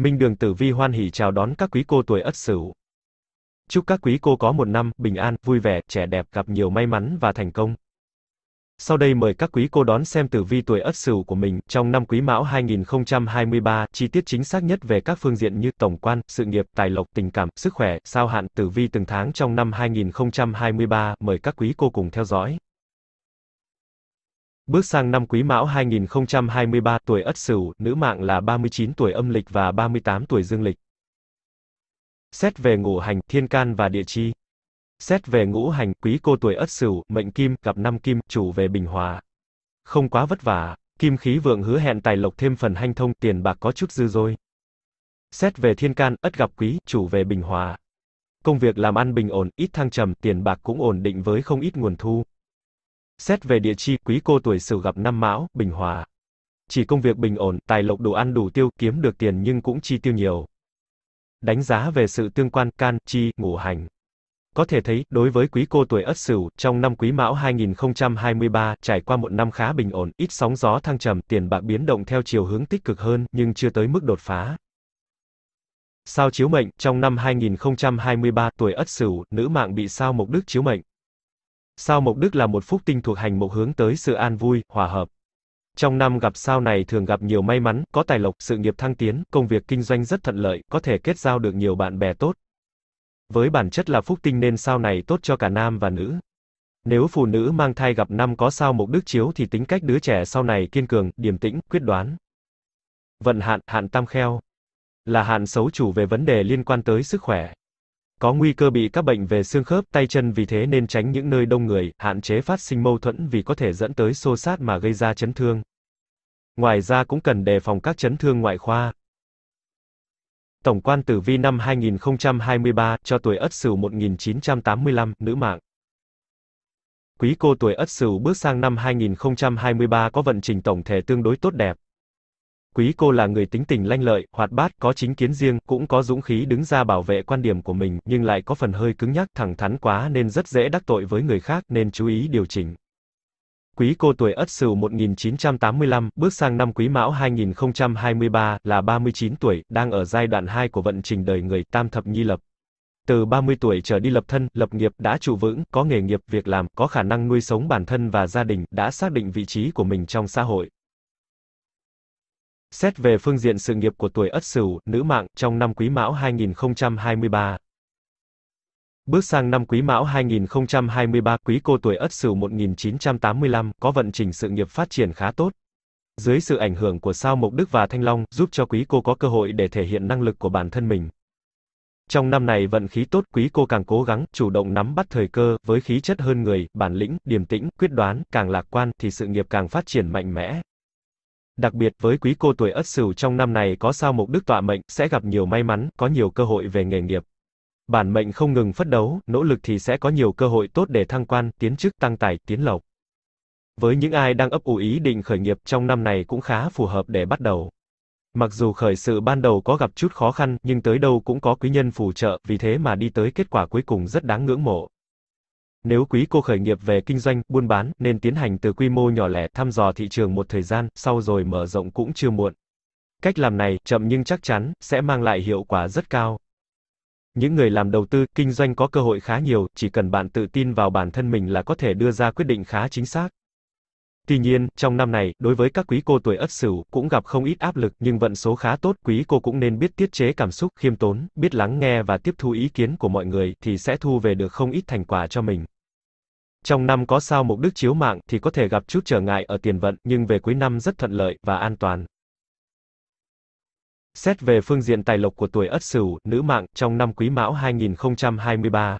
Minh Đường Tử Vi hoan hỉ chào đón các quý cô tuổi Ất Sửu. Chúc các quý cô có một năm bình an, vui vẻ, trẻ đẹp, gặp nhiều may mắn và thành công. Sau đây mời các quý cô đón xem tử vi tuổi Ất Sửu của mình trong năm Quý Mão 2023, chi tiết chính xác nhất về các phương diện như tổng quan, sự nghiệp, tài lộc, tình cảm, sức khỏe, sao hạn, tử vi từng tháng trong năm 2023, mời các quý cô cùng theo dõi. Bước sang năm Quý Mão 2023, tuổi Ất Sửu, nữ mạng là 39 tuổi âm lịch và 38 tuổi dương lịch. Xét về ngũ hành, thiên can và địa chi. Xét về ngũ hành, quý cô tuổi Ất Sửu, mệnh kim, gặp năm kim, chủ về bình hòa. Không quá vất vả, kim khí vượng hứa hẹn tài lộc thêm phần hanh thông, tiền bạc có chút dư dôi. Xét về thiên can, Ất gặp quý, chủ về bình hòa. Công việc làm ăn bình ổn, ít thăng trầm, tiền bạc cũng ổn định với không ít nguồn thu. Xét về địa chi, quý cô tuổi Sửu gặp năm Mão, Bình Hòa. Chỉ công việc bình ổn, tài lộc đủ ăn đủ tiêu, kiếm được tiền nhưng cũng chi tiêu nhiều. Đánh giá về sự tương quan can, chi, ngũ hành. Có thể thấy, đối với quý cô tuổi Ất Sửu, trong năm Quý Mão 2023, trải qua một năm khá bình ổn, ít sóng gió thăng trầm, tiền bạc biến động theo chiều hướng tích cực hơn, nhưng chưa tới mức đột phá. Sao chiếu mệnh, trong năm 2023, tuổi Ất Sửu, nữ mạng bị sao mục đức chiếu mệnh. Sao mộc đức là một phúc tinh thuộc hành mộc hướng tới sự an vui, hòa hợp. Trong năm gặp sao này thường gặp nhiều may mắn, có tài lộc, sự nghiệp thăng tiến, công việc kinh doanh rất thuận lợi, có thể kết giao được nhiều bạn bè tốt. Với bản chất là phúc tinh nên sao này tốt cho cả nam và nữ. Nếu phụ nữ mang thai gặp năm có sao mộc đức chiếu thì tính cách đứa trẻ sau này kiên cường, điềm tĩnh, quyết đoán. Vận hạn, hạn tam kheo. Là hạn xấu chủ về vấn đề liên quan tới sức khỏe có nguy cơ bị các bệnh về xương khớp, tay chân vì thế nên tránh những nơi đông người, hạn chế phát sinh mâu thuẫn vì có thể dẫn tới xô sát mà gây ra chấn thương. Ngoài ra cũng cần đề phòng các chấn thương ngoại khoa. Tổng quan tử vi năm 2023 cho tuổi Ất Sửu 1985, nữ mạng. Quý cô tuổi Ất Sửu bước sang năm 2023 có vận trình tổng thể tương đối tốt đẹp. Quý cô là người tính tình lanh lợi, hoạt bát, có chính kiến riêng, cũng có dũng khí đứng ra bảo vệ quan điểm của mình, nhưng lại có phần hơi cứng nhắc, thẳng thắn quá nên rất dễ đắc tội với người khác, nên chú ý điều chỉnh. Quý cô tuổi Ất Sửu 1985, bước sang năm Quý Mão 2023, là 39 tuổi, đang ở giai đoạn 2 của vận trình đời người, tam thập nhi lập. Từ 30 tuổi trở đi lập thân, lập nghiệp, đã trụ vững, có nghề nghiệp, việc làm, có khả năng nuôi sống bản thân và gia đình, đã xác định vị trí của mình trong xã hội. Xét về phương diện sự nghiệp của tuổi Ất Sửu, nữ mạng, trong năm Quý Mão 2023. Bước sang năm Quý Mão 2023, Quý cô tuổi Ất Sửu 1985 có vận trình sự nghiệp phát triển khá tốt. Dưới sự ảnh hưởng của sao Mộc Đức và Thanh Long, giúp cho quý cô có cơ hội để thể hiện năng lực của bản thân mình. Trong năm này vận khí tốt, quý cô càng cố gắng, chủ động nắm bắt thời cơ, với khí chất hơn người, bản lĩnh, điềm tĩnh, quyết đoán, càng lạc quan thì sự nghiệp càng phát triển mạnh mẽ. Đặc biệt, với quý cô tuổi Ất Sửu trong năm này có sao mục đức tọa mệnh, sẽ gặp nhiều may mắn, có nhiều cơ hội về nghề nghiệp. Bản mệnh không ngừng phấn đấu, nỗ lực thì sẽ có nhiều cơ hội tốt để thăng quan, tiến chức, tăng tài, tiến lộc. Với những ai đang ấp ủ ý định khởi nghiệp trong năm này cũng khá phù hợp để bắt đầu. Mặc dù khởi sự ban đầu có gặp chút khó khăn, nhưng tới đâu cũng có quý nhân phù trợ, vì thế mà đi tới kết quả cuối cùng rất đáng ngưỡng mộ. Nếu quý cô khởi nghiệp về kinh doanh, buôn bán, nên tiến hành từ quy mô nhỏ lẻ, thăm dò thị trường một thời gian, sau rồi mở rộng cũng chưa muộn. Cách làm này, chậm nhưng chắc chắn, sẽ mang lại hiệu quả rất cao. Những người làm đầu tư, kinh doanh có cơ hội khá nhiều, chỉ cần bạn tự tin vào bản thân mình là có thể đưa ra quyết định khá chính xác. Tuy nhiên, trong năm này, đối với các quý cô tuổi ất sửu cũng gặp không ít áp lực, nhưng vận số khá tốt, quý cô cũng nên biết tiết chế cảm xúc, khiêm tốn, biết lắng nghe và tiếp thu ý kiến của mọi người thì sẽ thu về được không ít thành quả cho mình. Trong năm có sao mục đức chiếu mạng thì có thể gặp chút trở ngại ở tiền vận, nhưng về cuối năm rất thuận lợi và an toàn. Xét về phương diện tài lộc của tuổi Ất Sửu, nữ mạng, trong năm Quý Mão 2023,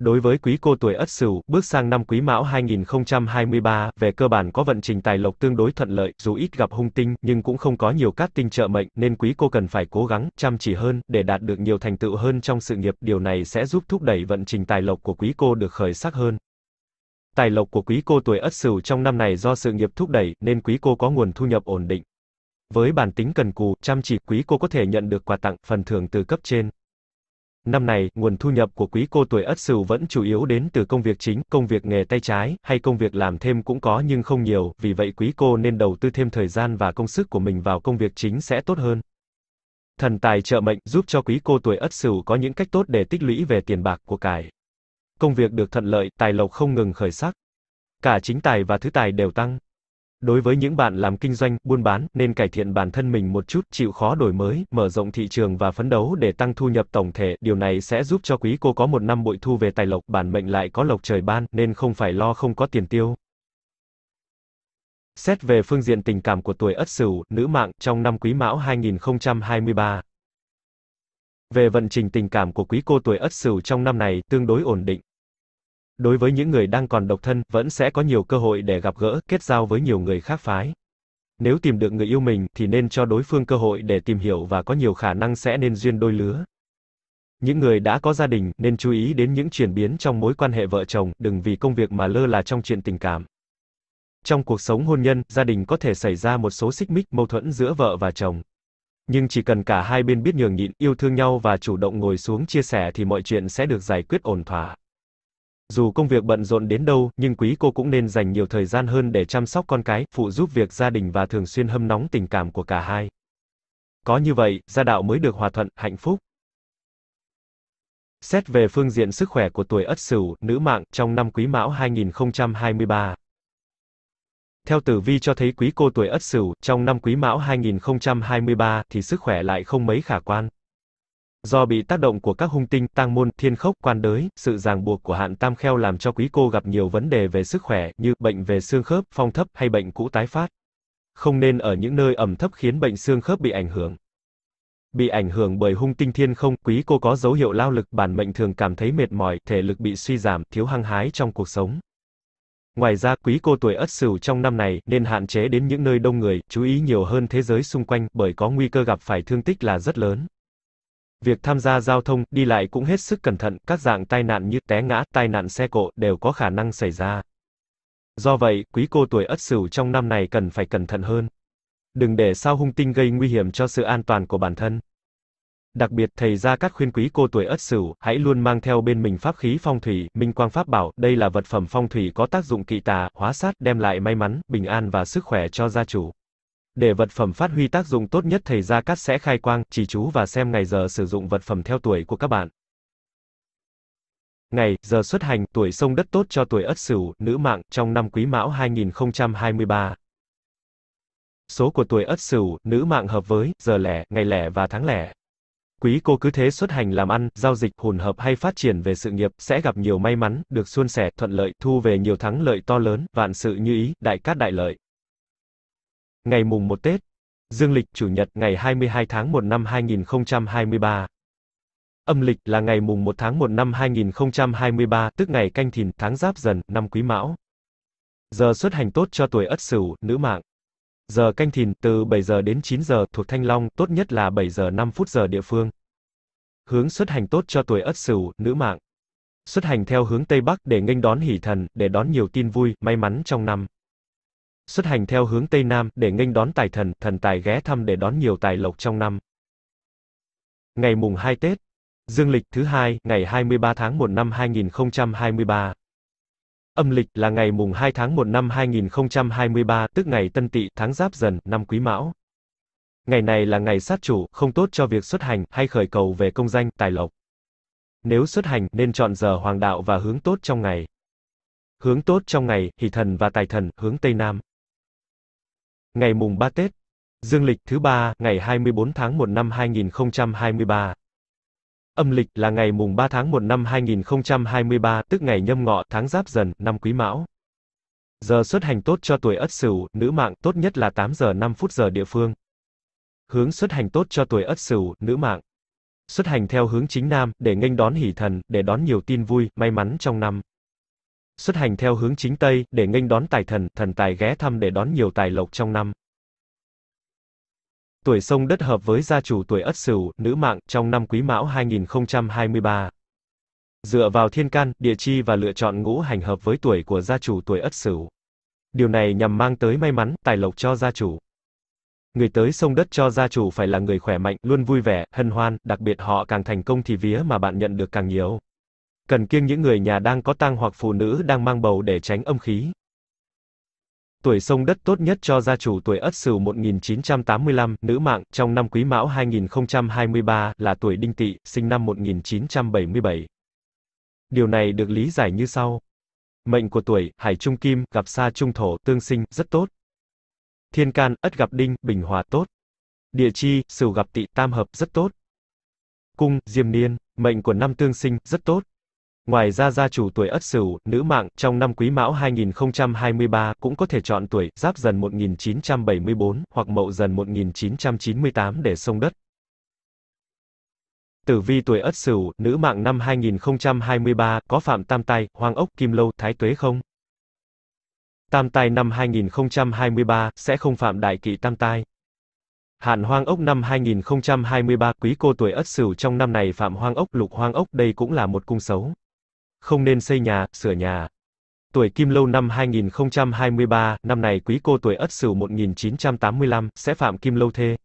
Đối với quý cô tuổi Ất Sửu, bước sang năm Quý Mão 2023, về cơ bản có vận trình tài lộc tương đối thuận lợi, dù ít gặp hung tinh nhưng cũng không có nhiều cát tinh trợ mệnh, nên quý cô cần phải cố gắng, chăm chỉ hơn để đạt được nhiều thành tựu hơn trong sự nghiệp, điều này sẽ giúp thúc đẩy vận trình tài lộc của quý cô được khởi sắc hơn. Tài lộc của quý cô tuổi Ất Sửu trong năm này do sự nghiệp thúc đẩy nên quý cô có nguồn thu nhập ổn định. Với bản tính cần cù, chăm chỉ, quý cô có thể nhận được quà tặng, phần thưởng từ cấp trên. Năm này, nguồn thu nhập của quý cô tuổi Ất Sửu vẫn chủ yếu đến từ công việc chính, công việc nghề tay trái hay công việc làm thêm cũng có nhưng không nhiều, vì vậy quý cô nên đầu tư thêm thời gian và công sức của mình vào công việc chính sẽ tốt hơn. Thần tài trợ mệnh giúp cho quý cô tuổi Ất Sửu có những cách tốt để tích lũy về tiền bạc của cải. Công việc được thuận lợi, tài lộc không ngừng khởi sắc. Cả chính tài và thứ tài đều tăng. Đối với những bạn làm kinh doanh, buôn bán, nên cải thiện bản thân mình một chút, chịu khó đổi mới, mở rộng thị trường và phấn đấu để tăng thu nhập tổng thể, điều này sẽ giúp cho quý cô có một năm bội thu về tài lộc, bản mệnh lại có lộc trời ban, nên không phải lo không có tiền tiêu. Xét về phương diện tình cảm của tuổi Ất Sửu, nữ mạng, trong năm Quý Mão 2023. Về vận trình tình cảm của quý cô tuổi Ất Sửu trong năm này, tương đối ổn định. Đối với những người đang còn độc thân, vẫn sẽ có nhiều cơ hội để gặp gỡ, kết giao với nhiều người khác phái. Nếu tìm được người yêu mình, thì nên cho đối phương cơ hội để tìm hiểu và có nhiều khả năng sẽ nên duyên đôi lứa. Những người đã có gia đình, nên chú ý đến những chuyển biến trong mối quan hệ vợ chồng, đừng vì công việc mà lơ là trong chuyện tình cảm. Trong cuộc sống hôn nhân, gia đình có thể xảy ra một số xích mích, mâu thuẫn giữa vợ và chồng. Nhưng chỉ cần cả hai bên biết nhường nhịn, yêu thương nhau và chủ động ngồi xuống chia sẻ thì mọi chuyện sẽ được giải quyết ổn thỏa. Dù công việc bận rộn đến đâu, nhưng quý cô cũng nên dành nhiều thời gian hơn để chăm sóc con cái, phụ giúp việc gia đình và thường xuyên hâm nóng tình cảm của cả hai. Có như vậy, gia đạo mới được hòa thuận, hạnh phúc. Xét về phương diện sức khỏe của tuổi Ất Sửu, nữ mạng, trong năm Quý Mão 2023. Theo tử vi cho thấy quý cô tuổi Ất Sửu, trong năm Quý Mão 2023 thì sức khỏe lại không mấy khả quan. Do bị tác động của các hung tinh, tang môn, thiên khốc, quan đới, sự ràng buộc của hạn tam kheo làm cho quý cô gặp nhiều vấn đề về sức khỏe, như bệnh về xương khớp, phong thấp hay bệnh cũ tái phát. Không nên ở những nơi ẩm thấp khiến bệnh xương khớp bị ảnh hưởng. Bị ảnh hưởng bởi hung tinh thiên không, quý cô có dấu hiệu lao lực, bản mệnh thường cảm thấy mệt mỏi, thể lực bị suy giảm, thiếu hăng hái trong cuộc sống. Ngoài ra, quý cô tuổi Ất Sửu trong năm này nên hạn chế đến những nơi đông người, chú ý nhiều hơn thế giới xung quanh bởi có nguy cơ gặp phải thương tích là rất lớn. Việc tham gia giao thông, đi lại cũng hết sức cẩn thận, các dạng tai nạn như té ngã, tai nạn xe cộ đều có khả năng xảy ra. Do vậy, quý cô tuổi Ất Sửu trong năm này cần phải cẩn thận hơn. Đừng để sao hung tinh gây nguy hiểm cho sự an toàn của bản thân. Đặc biệt thầy Gia Cát khuyên quý cô tuổi Ất Sửu, hãy luôn mang theo bên mình pháp khí phong thủy, minh quang pháp bảo, đây là vật phẩm phong thủy có tác dụng kỵ tà, hóa sát, đem lại may mắn, bình an và sức khỏe cho gia chủ. Để vật phẩm phát huy tác dụng tốt nhất thầy Gia Cát sẽ khai quang, chỉ chú và xem ngày giờ sử dụng vật phẩm theo tuổi của các bạn. Ngày, giờ xuất hành, tuổi sông đất tốt cho tuổi Ất Sửu, nữ mạng, trong năm Quý Mão 2023. Số của tuổi Ất Sửu, nữ mạng hợp với, giờ lẻ, ngày lẻ và tháng lẻ. Quý cô cứ thế xuất hành làm ăn, giao dịch, hồn hợp hay phát triển về sự nghiệp, sẽ gặp nhiều may mắn, được suôn sẻ, thuận lợi, thu về nhiều thắng lợi to lớn, vạn sự như ý, đại cát đại lợi. Ngày mùng 1 Tết, dương lịch chủ nhật ngày 22 tháng 1 năm 2023. Âm lịch là ngày mùng 1 tháng 1 năm 2023, tức ngày canh thìn, tháng giáp dần, năm quý mão. Giờ xuất hành tốt cho tuổi ất sửu, nữ mạng. Giờ canh thìn từ 7 giờ đến 9 giờ thuộc Thanh Long, tốt nhất là 7 giờ 5 phút giờ địa phương. Hướng xuất hành tốt cho tuổi ất sửu, nữ mạng. Xuất hành theo hướng Tây Bắc để nghênh đón hỷ thần, để đón nhiều tin vui, may mắn trong năm xuất hành theo hướng Tây Nam để nghênh đón tài thần, thần tài ghé thăm để đón nhiều tài lộc trong năm. Ngày mùng 2 Tết, dương lịch thứ hai, ngày 23 tháng 1 năm 2023. Âm lịch là ngày mùng 2 tháng 1 năm 2023, tức ngày Tân Tỵ, tháng Giáp Dần, năm Quý Mão. Ngày này là ngày sát chủ, không tốt cho việc xuất hành hay khởi cầu về công danh, tài lộc. Nếu xuất hành nên chọn giờ hoàng đạo và hướng tốt trong ngày. Hướng tốt trong ngày, hỷ thần và tài thần, hướng Tây Nam. Ngày mùng 3 Tết, dương lịch thứ ba, ngày 24 tháng 1 năm 2023. Âm lịch là ngày mùng 3 tháng 1 năm 2023, tức ngày nhâm ngọ, tháng giáp dần, năm quý mão. Giờ xuất hành tốt cho tuổi Ất Sửu, nữ mạng, tốt nhất là 8 giờ 5 phút giờ địa phương. Hướng xuất hành tốt cho tuổi Ất Sửu, nữ mạng. Xuất hành theo hướng chính nam, để nghênh đón hỷ thần, để đón nhiều tin vui, may mắn trong năm xuất hành theo hướng chính Tây, để nghênh đón tài thần, thần tài ghé thăm để đón nhiều tài lộc trong năm. Tuổi sông đất hợp với gia chủ tuổi Ất Sửu, nữ mạng, trong năm Quý Mão 2023. Dựa vào thiên can, địa chi và lựa chọn ngũ hành hợp với tuổi của gia chủ tuổi Ất Sửu. Điều này nhằm mang tới may mắn, tài lộc cho gia chủ. Người tới sông đất cho gia chủ phải là người khỏe mạnh, luôn vui vẻ, hân hoan, đặc biệt họ càng thành công thì vía mà bạn nhận được càng nhiều. Cần kiêng những người nhà đang có tang hoặc phụ nữ đang mang bầu để tránh âm khí. Tuổi sông đất tốt nhất cho gia chủ tuổi Ất Sửu 1985, nữ mạng, trong năm Quý Mão 2023 là tuổi Đinh Tỵ, sinh năm 1977. Điều này được lý giải như sau. Mệnh của tuổi, Hải Trung Kim, gặp Sa Trung Thổ, tương sinh, rất tốt. Thiên Can, Ất gặp Đinh, bình hòa tốt. Địa chi, Sửu gặp Tỵ, tam hợp, rất tốt. Cung, Diêm Niên, mệnh của năm tương sinh, rất tốt. Ngoài ra gia chủ tuổi Ất Sửu, nữ mạng, trong năm Quý Mão 2023 cũng có thể chọn tuổi Giáp Dần 1974 hoặc Mậu Dần 1998 để xông đất. Tử vi tuổi Ất Sửu, nữ mạng năm 2023 có phạm tam tai, hoang ốc, kim lâu, thái tuế không? Tam tai năm 2023 sẽ không phạm đại kỵ tam tai. Hạn hoang ốc năm 2023, quý cô tuổi Ất Sửu trong năm này phạm hoang ốc, lục hoang ốc, đây cũng là một cung xấu không nên xây nhà, sửa nhà. Tuổi Kim Lâu năm 2023, năm này quý cô tuổi Ất Sửu 1985, sẽ phạm Kim Lâu thê.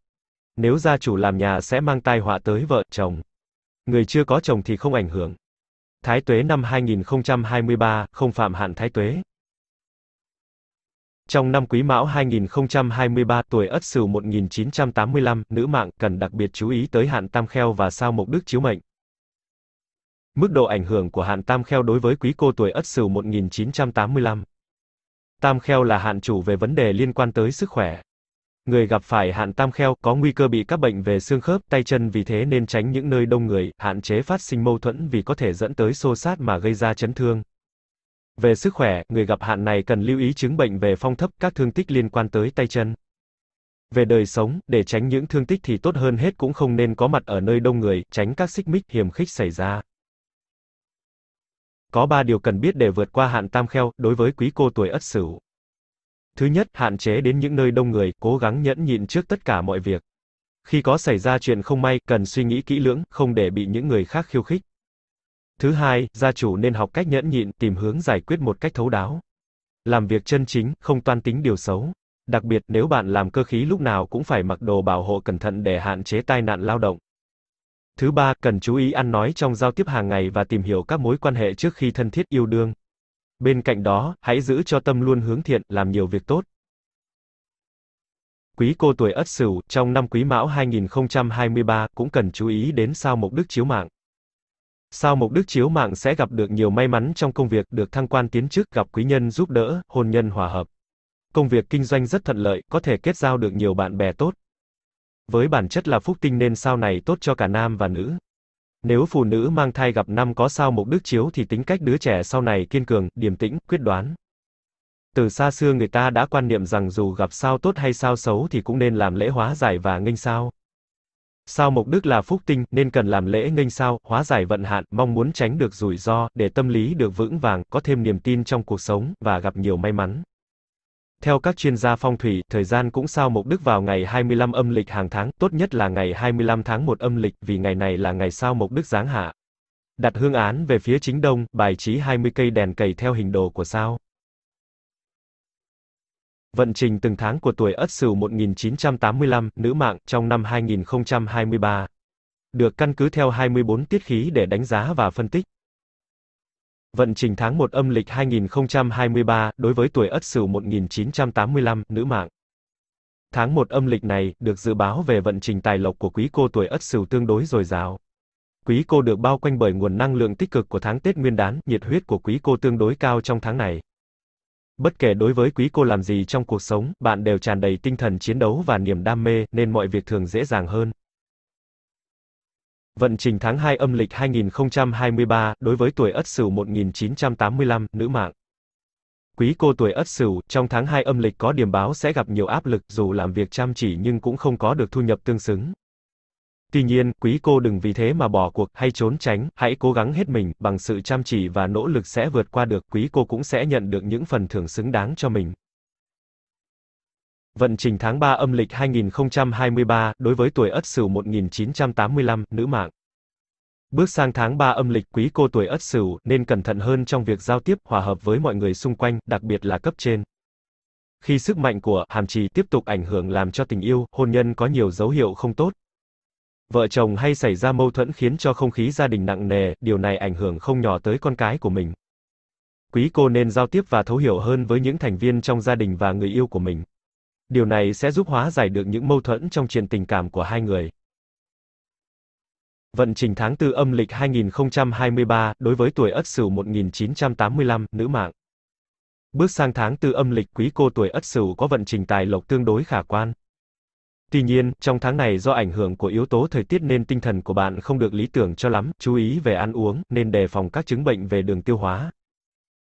Nếu gia chủ làm nhà sẽ mang tai họa tới vợ, chồng. Người chưa có chồng thì không ảnh hưởng. Thái tuế năm 2023, không phạm hạn thái tuế. Trong năm Quý Mão 2023, tuổi Ất Sửu 1985, nữ mạng cần đặc biệt chú ý tới hạn Tam Kheo và sao mục Đức chiếu mệnh. Mức độ ảnh hưởng của hạn Tam Kheo đối với quý cô tuổi Ất Sửu 1985. Tam Kheo là hạn chủ về vấn đề liên quan tới sức khỏe. Người gặp phải hạn Tam Kheo có nguy cơ bị các bệnh về xương khớp, tay chân vì thế nên tránh những nơi đông người, hạn chế phát sinh mâu thuẫn vì có thể dẫn tới xô sát mà gây ra chấn thương. Về sức khỏe, người gặp hạn này cần lưu ý chứng bệnh về phong thấp, các thương tích liên quan tới tay chân. Về đời sống, để tránh những thương tích thì tốt hơn hết cũng không nên có mặt ở nơi đông người, tránh các xích mích hiểm khích xảy ra. Có ba điều cần biết để vượt qua hạn tam kheo đối với quý cô tuổi Ất Sửu. Thứ nhất, hạn chế đến những nơi đông người, cố gắng nhẫn nhịn trước tất cả mọi việc. Khi có xảy ra chuyện không may, cần suy nghĩ kỹ lưỡng, không để bị những người khác khiêu khích. Thứ hai, gia chủ nên học cách nhẫn nhịn, tìm hướng giải quyết một cách thấu đáo. Làm việc chân chính, không toan tính điều xấu. Đặc biệt, nếu bạn làm cơ khí lúc nào cũng phải mặc đồ bảo hộ cẩn thận để hạn chế tai nạn lao động. Thứ ba, cần chú ý ăn nói trong giao tiếp hàng ngày và tìm hiểu các mối quan hệ trước khi thân thiết yêu đương. Bên cạnh đó, hãy giữ cho tâm luôn hướng thiện, làm nhiều việc tốt. Quý cô tuổi Ất Sửu, trong năm Quý Mão 2023 cũng cần chú ý đến sao Mộc Đức chiếu mạng. Sao Mộc Đức chiếu mạng sẽ gặp được nhiều may mắn trong công việc, được thăng quan tiến chức, gặp quý nhân giúp đỡ, hôn nhân hòa hợp. Công việc kinh doanh rất thuận lợi, có thể kết giao được nhiều bạn bè tốt với bản chất là phúc tinh nên sao này tốt cho cả nam và nữ. Nếu phụ nữ mang thai gặp năm có sao mục đức chiếu thì tính cách đứa trẻ sau này kiên cường, điềm tĩnh, quyết đoán. Từ xa xưa người ta đã quan niệm rằng dù gặp sao tốt hay sao xấu thì cũng nên làm lễ hóa giải và nghênh sao. Sao mục đức là phúc tinh nên cần làm lễ nghênh sao, hóa giải vận hạn, mong muốn tránh được rủi ro để tâm lý được vững vàng, có thêm niềm tin trong cuộc sống và gặp nhiều may mắn. Theo các chuyên gia phong thủy, thời gian cũng sao mục đức vào ngày 25 âm lịch hàng tháng, tốt nhất là ngày 25 tháng 1 âm lịch, vì ngày này là ngày sao mục đức giáng hạ. Đặt hương án về phía chính đông, bài trí 20 cây đèn cầy theo hình đồ của sao. Vận trình từng tháng của tuổi Ất Sửu 1985, nữ mạng, trong năm 2023. Được căn cứ theo 24 tiết khí để đánh giá và phân tích. Vận trình tháng 1 âm lịch 2023, đối với tuổi Ất Sửu 1985, nữ mạng. Tháng 1 âm lịch này, được dự báo về vận trình tài lộc của quý cô tuổi Ất Sửu tương đối dồi dào. Quý cô được bao quanh bởi nguồn năng lượng tích cực của tháng Tết Nguyên đán, nhiệt huyết của quý cô tương đối cao trong tháng này. Bất kể đối với quý cô làm gì trong cuộc sống, bạn đều tràn đầy tinh thần chiến đấu và niềm đam mê, nên mọi việc thường dễ dàng hơn. Vận trình tháng 2 âm lịch 2023, đối với tuổi Ất Sửu 1985, nữ mạng. Quý cô tuổi Ất Sửu, trong tháng 2 âm lịch có điểm báo sẽ gặp nhiều áp lực, dù làm việc chăm chỉ nhưng cũng không có được thu nhập tương xứng. Tuy nhiên, quý cô đừng vì thế mà bỏ cuộc hay trốn tránh, hãy cố gắng hết mình, bằng sự chăm chỉ và nỗ lực sẽ vượt qua được, quý cô cũng sẽ nhận được những phần thưởng xứng đáng cho mình. Vận trình tháng 3 âm lịch 2023, đối với tuổi Ất Sửu 1985, nữ mạng. Bước sang tháng 3 âm lịch quý cô tuổi Ất Sửu nên cẩn thận hơn trong việc giao tiếp, hòa hợp với mọi người xung quanh, đặc biệt là cấp trên. Khi sức mạnh của hàm trì tiếp tục ảnh hưởng làm cho tình yêu, hôn nhân có nhiều dấu hiệu không tốt. Vợ chồng hay xảy ra mâu thuẫn khiến cho không khí gia đình nặng nề, điều này ảnh hưởng không nhỏ tới con cái của mình. Quý cô nên giao tiếp và thấu hiểu hơn với những thành viên trong gia đình và người yêu của mình. Điều này sẽ giúp hóa giải được những mâu thuẫn trong chuyện tình cảm của hai người. Vận trình tháng 4 âm lịch 2023, đối với tuổi Ất Sửu 1985, nữ mạng. Bước sang tháng 4 âm lịch quý cô tuổi Ất Sửu có vận trình tài lộc tương đối khả quan. Tuy nhiên, trong tháng này do ảnh hưởng của yếu tố thời tiết nên tinh thần của bạn không được lý tưởng cho lắm, chú ý về ăn uống, nên đề phòng các chứng bệnh về đường tiêu hóa.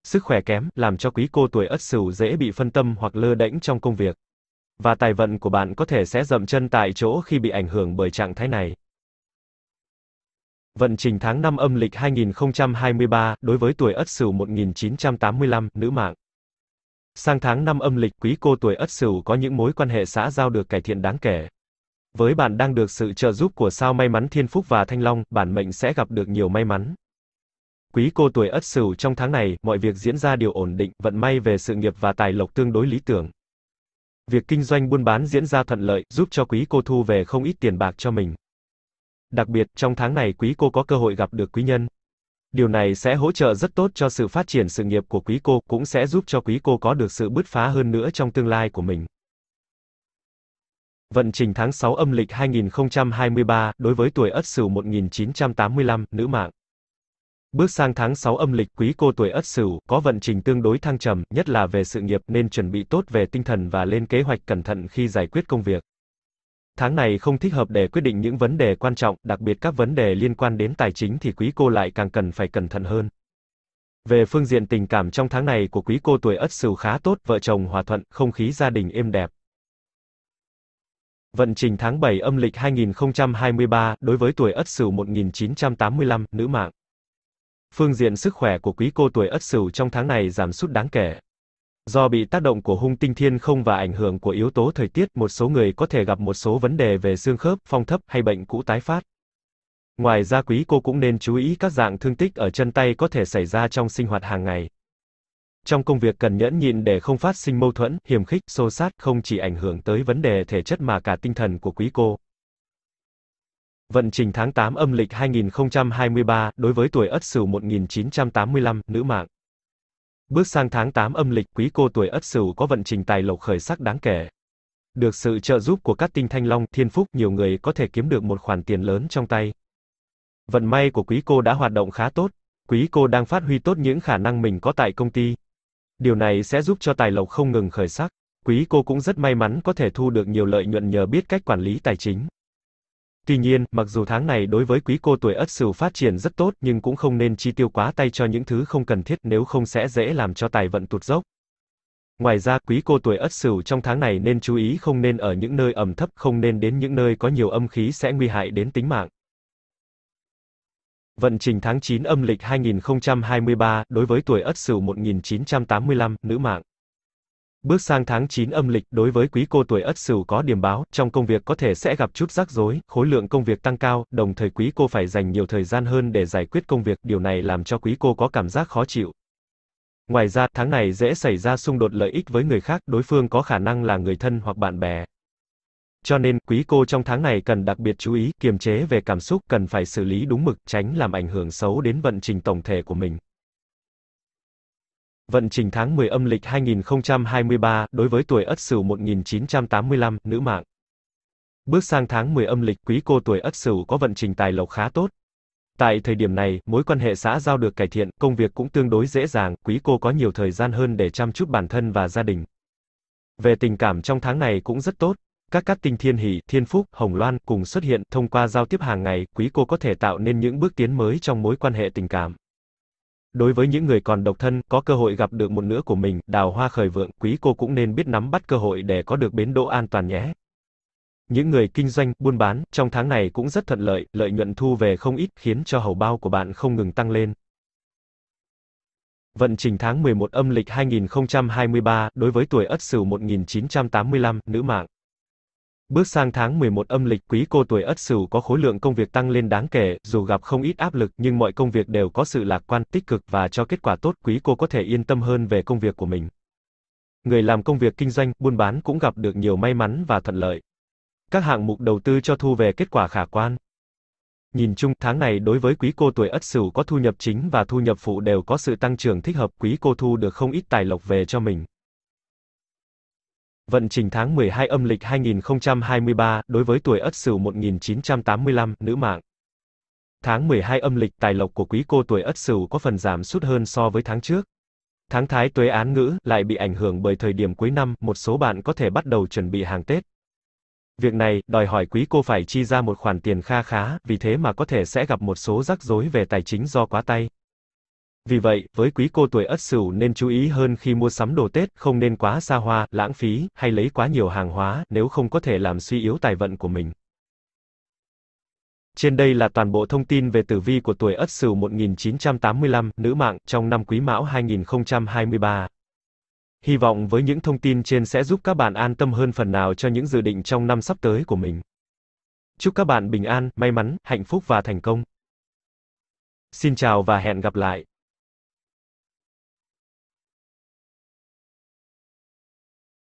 Sức khỏe kém, làm cho quý cô tuổi Ất Sửu dễ bị phân tâm hoặc lơ đễnh trong công việc và tài vận của bạn có thể sẽ dậm chân tại chỗ khi bị ảnh hưởng bởi trạng thái này. Vận trình tháng 5 âm lịch 2023 đối với tuổi Ất Sửu 1985, nữ mạng. Sang tháng 5 âm lịch, quý cô tuổi Ất Sửu có những mối quan hệ xã giao được cải thiện đáng kể. Với bạn đang được sự trợ giúp của sao may mắn Thiên Phúc và Thanh Long, bản mệnh sẽ gặp được nhiều may mắn. Quý cô tuổi Ất Sửu trong tháng này, mọi việc diễn ra đều ổn định, vận may về sự nghiệp và tài lộc tương đối lý tưởng. Việc kinh doanh buôn bán diễn ra thuận lợi, giúp cho quý cô thu về không ít tiền bạc cho mình. Đặc biệt, trong tháng này quý cô có cơ hội gặp được quý nhân. Điều này sẽ hỗ trợ rất tốt cho sự phát triển sự nghiệp của quý cô, cũng sẽ giúp cho quý cô có được sự bứt phá hơn nữa trong tương lai của mình. Vận trình tháng 6 âm lịch 2023, đối với tuổi Ất Sửu 1985, nữ mạng. Bước sang tháng 6 âm lịch quý cô tuổi Ất Sửu, có vận trình tương đối thăng trầm, nhất là về sự nghiệp nên chuẩn bị tốt về tinh thần và lên kế hoạch cẩn thận khi giải quyết công việc. Tháng này không thích hợp để quyết định những vấn đề quan trọng, đặc biệt các vấn đề liên quan đến tài chính thì quý cô lại càng cần phải cẩn thận hơn. Về phương diện tình cảm trong tháng này của quý cô tuổi Ất Sửu khá tốt, vợ chồng hòa thuận, không khí gia đình êm đẹp. Vận trình tháng 7 âm lịch 2023 đối với tuổi Ất Sửu 1985, nữ mạng phương diện sức khỏe của quý cô tuổi Ất Sửu trong tháng này giảm sút đáng kể. Do bị tác động của hung tinh thiên không và ảnh hưởng của yếu tố thời tiết, một số người có thể gặp một số vấn đề về xương khớp, phong thấp hay bệnh cũ tái phát. Ngoài ra quý cô cũng nên chú ý các dạng thương tích ở chân tay có thể xảy ra trong sinh hoạt hàng ngày. Trong công việc cần nhẫn nhịn để không phát sinh mâu thuẫn, hiểm khích, xô sát không chỉ ảnh hưởng tới vấn đề thể chất mà cả tinh thần của quý cô. Vận trình tháng 8 âm lịch 2023, đối với tuổi Ất Sửu 1985, nữ mạng. Bước sang tháng 8 âm lịch, quý cô tuổi Ất Sửu có vận trình tài lộc khởi sắc đáng kể. Được sự trợ giúp của các tinh thanh long, thiên phúc, nhiều người có thể kiếm được một khoản tiền lớn trong tay. Vận may của quý cô đã hoạt động khá tốt, quý cô đang phát huy tốt những khả năng mình có tại công ty. Điều này sẽ giúp cho tài lộc không ngừng khởi sắc. Quý cô cũng rất may mắn có thể thu được nhiều lợi nhuận nhờ biết cách quản lý tài chính. Tuy nhiên, mặc dù tháng này đối với quý cô tuổi Ất Sửu phát triển rất tốt, nhưng cũng không nên chi tiêu quá tay cho những thứ không cần thiết nếu không sẽ dễ làm cho tài vận tụt dốc. Ngoài ra, quý cô tuổi Ất Sửu trong tháng này nên chú ý không nên ở những nơi ẩm thấp, không nên đến những nơi có nhiều âm khí sẽ nguy hại đến tính mạng. Vận trình tháng 9 âm lịch 2023 đối với tuổi Ất Sửu 1985, nữ mạng. Bước sang tháng 9 âm lịch, đối với quý cô tuổi Ất Sửu có điểm báo, trong công việc có thể sẽ gặp chút rắc rối, khối lượng công việc tăng cao, đồng thời quý cô phải dành nhiều thời gian hơn để giải quyết công việc, điều này làm cho quý cô có cảm giác khó chịu. Ngoài ra, tháng này dễ xảy ra xung đột lợi ích với người khác, đối phương có khả năng là người thân hoặc bạn bè. Cho nên, quý cô trong tháng này cần đặc biệt chú ý, kiềm chế về cảm xúc, cần phải xử lý đúng mực, tránh làm ảnh hưởng xấu đến vận trình tổng thể của mình. Vận trình tháng 10 âm lịch 2023, đối với tuổi Ất Sửu 1985, nữ mạng. Bước sang tháng 10 âm lịch, quý cô tuổi Ất Sửu có vận trình tài lộc khá tốt. Tại thời điểm này, mối quan hệ xã giao được cải thiện, công việc cũng tương đối dễ dàng, quý cô có nhiều thời gian hơn để chăm chút bản thân và gia đình. Về tình cảm trong tháng này cũng rất tốt. Các cát tinh thiên hỷ, thiên phúc, hồng loan cùng xuất hiện thông qua giao tiếp hàng ngày, quý cô có thể tạo nên những bước tiến mới trong mối quan hệ tình cảm. Đối với những người còn độc thân, có cơ hội gặp được một nửa của mình, đào hoa khởi vượng, quý cô cũng nên biết nắm bắt cơ hội để có được bến đỗ an toàn nhé. Những người kinh doanh, buôn bán, trong tháng này cũng rất thuận lợi, lợi nhuận thu về không ít, khiến cho hầu bao của bạn không ngừng tăng lên. Vận trình tháng 11 âm lịch 2023, đối với tuổi Ất Sửu 1985, nữ mạng. Bước sang tháng 11 âm lịch, quý cô tuổi Ất Sửu có khối lượng công việc tăng lên đáng kể, dù gặp không ít áp lực nhưng mọi công việc đều có sự lạc quan, tích cực và cho kết quả tốt, quý cô có thể yên tâm hơn về công việc của mình. Người làm công việc kinh doanh, buôn bán cũng gặp được nhiều may mắn và thuận lợi. Các hạng mục đầu tư cho thu về kết quả khả quan. Nhìn chung, tháng này đối với quý cô tuổi Ất Sửu có thu nhập chính và thu nhập phụ đều có sự tăng trưởng thích hợp, quý cô thu được không ít tài lộc về cho mình. Vận trình tháng 12 âm lịch 2023, đối với tuổi Ất Sửu 1985, nữ mạng. Tháng 12 âm lịch tài lộc của quý cô tuổi Ất Sửu có phần giảm sút hơn so với tháng trước. Tháng thái tuế án ngữ lại bị ảnh hưởng bởi thời điểm cuối năm, một số bạn có thể bắt đầu chuẩn bị hàng Tết. Việc này đòi hỏi quý cô phải chi ra một khoản tiền kha khá, vì thế mà có thể sẽ gặp một số rắc rối về tài chính do quá tay. Vì vậy, với quý cô tuổi Ất Sửu nên chú ý hơn khi mua sắm đồ Tết, không nên quá xa hoa, lãng phí hay lấy quá nhiều hàng hóa, nếu không có thể làm suy yếu tài vận của mình. Trên đây là toàn bộ thông tin về tử vi của tuổi Ất Sửu 1985, nữ mạng, trong năm Quý Mão 2023. Hy vọng với những thông tin trên sẽ giúp các bạn an tâm hơn phần nào cho những dự định trong năm sắp tới của mình. Chúc các bạn bình an, may mắn, hạnh phúc và thành công. Xin chào và hẹn gặp lại.